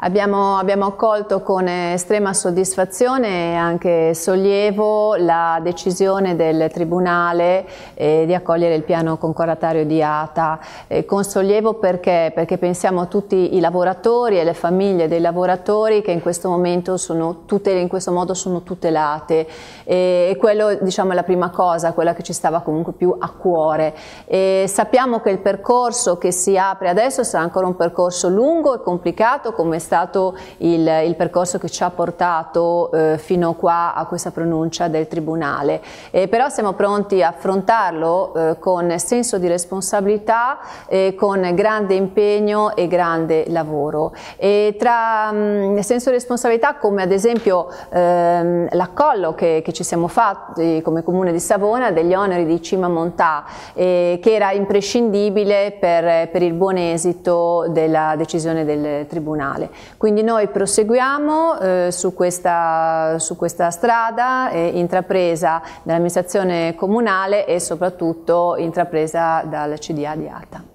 Abbiamo, abbiamo, accolto con estrema soddisfazione e anche sollievo la decisione del Tribunale eh, di accogliere il piano concordatario di ATA. Eh, con sollievo perché? Perché pensiamo a tutti i lavoratori e le famiglie dei lavoratori che in questo momento sono, tutele, in questo modo sono tutelate e, e quello diciamo, è la prima cosa, quella che ci stava comunque più a cuore. E sappiamo che il percorso che si apre adesso sarà ancora un percorso lungo e complicato come stato il, il, percorso che ci ha portato eh, fino qua a questa pronuncia del Tribunale. Eh, però siamo pronti a affrontarlo eh, con senso di responsabilità, eh, con grande impegno e grande lavoro. E tra mh, mm, senso di responsabilità come ad esempio ehm, l'accollo che, che, ci siamo fatti come Comune di Savona degli oneri di Cima Montà, eh, che era imprescindibile per, per il buon esito della decisione del Tribunale. Quindi noi proseguiamo eh, su, questa, su, questa, strada eh, intrapresa dall'amministrazione comunale e soprattutto intrapresa dal CDA di ATA.